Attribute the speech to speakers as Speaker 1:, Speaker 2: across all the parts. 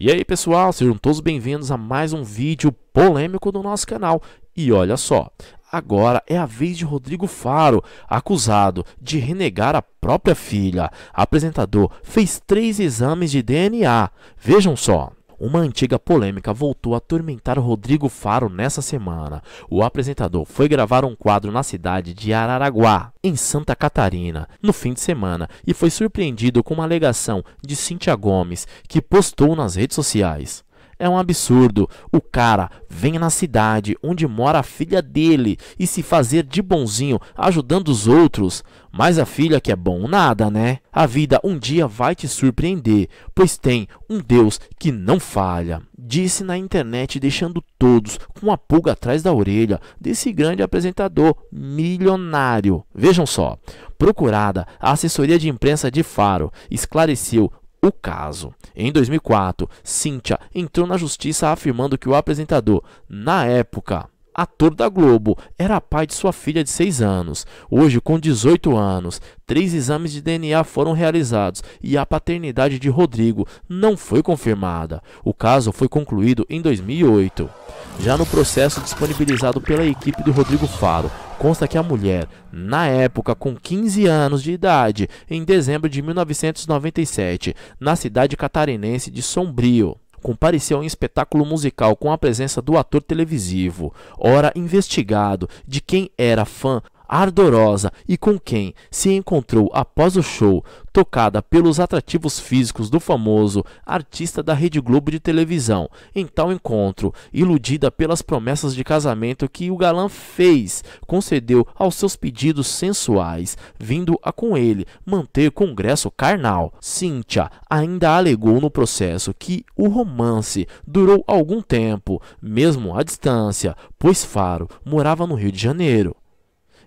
Speaker 1: E aí pessoal, sejam todos bem-vindos a mais um vídeo polêmico do nosso canal. E olha só, agora é a vez de Rodrigo Faro, acusado de renegar a própria filha. apresentador fez três exames de DNA. Vejam só. Uma antiga polêmica voltou a atormentar Rodrigo Faro nessa semana. O apresentador foi gravar um quadro na cidade de Araraguá, em Santa Catarina, no fim de semana e foi surpreendido com uma alegação de Cintia Gomes, que postou nas redes sociais. É um absurdo. O cara vem na cidade onde mora a filha dele e se fazer de bonzinho, ajudando os outros. Mas a filha que é bom nada, né? A vida um dia vai te surpreender, pois tem um Deus que não falha. Disse na internet, deixando todos com a pulga atrás da orelha desse grande apresentador milionário. Vejam só, procurada, a assessoria de imprensa de Faro esclareceu o caso. Em 2004, Cynthia entrou na justiça afirmando que o apresentador, na época, ator da Globo, era pai de sua filha de 6 anos. Hoje, com 18 anos, três exames de DNA foram realizados e a paternidade de Rodrigo não foi confirmada. O caso foi concluído em 2008. Já no processo disponibilizado pela equipe do Rodrigo Faro, consta que a mulher, na época com 15 anos de idade, em dezembro de 1997, na cidade catarinense de Sombrio, compareceu em um espetáculo musical com a presença do ator televisivo, ora investigado, de quem era fã ardorosa e com quem se encontrou após o show, tocada pelos atrativos físicos do famoso artista da Rede Globo de televisão. Em tal encontro, iludida pelas promessas de casamento que o galã fez, concedeu aos seus pedidos sensuais, vindo a com ele manter congresso carnal. Cíntia ainda alegou no processo que o romance durou algum tempo, mesmo à distância, pois Faro morava no Rio de Janeiro.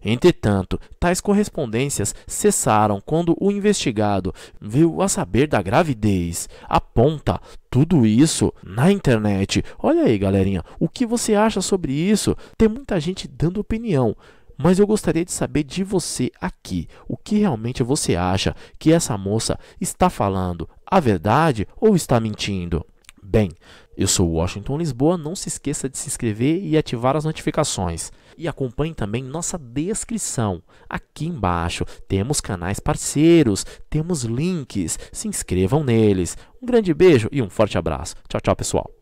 Speaker 1: Entretanto, tais correspondências cessaram quando o investigado veio a saber da gravidez. Aponta tudo isso na internet. Olha aí, galerinha, o que você acha sobre isso? Tem muita gente dando opinião mas eu gostaria de saber de você aqui o que realmente você acha que essa moça está falando, a verdade ou está mentindo. Bem, eu sou Washington Lisboa, não se esqueça de se inscrever e ativar as notificações. E acompanhe também nossa descrição. Aqui embaixo temos canais parceiros, temos links, se inscrevam neles. Um grande beijo e um forte abraço. Tchau, tchau, pessoal.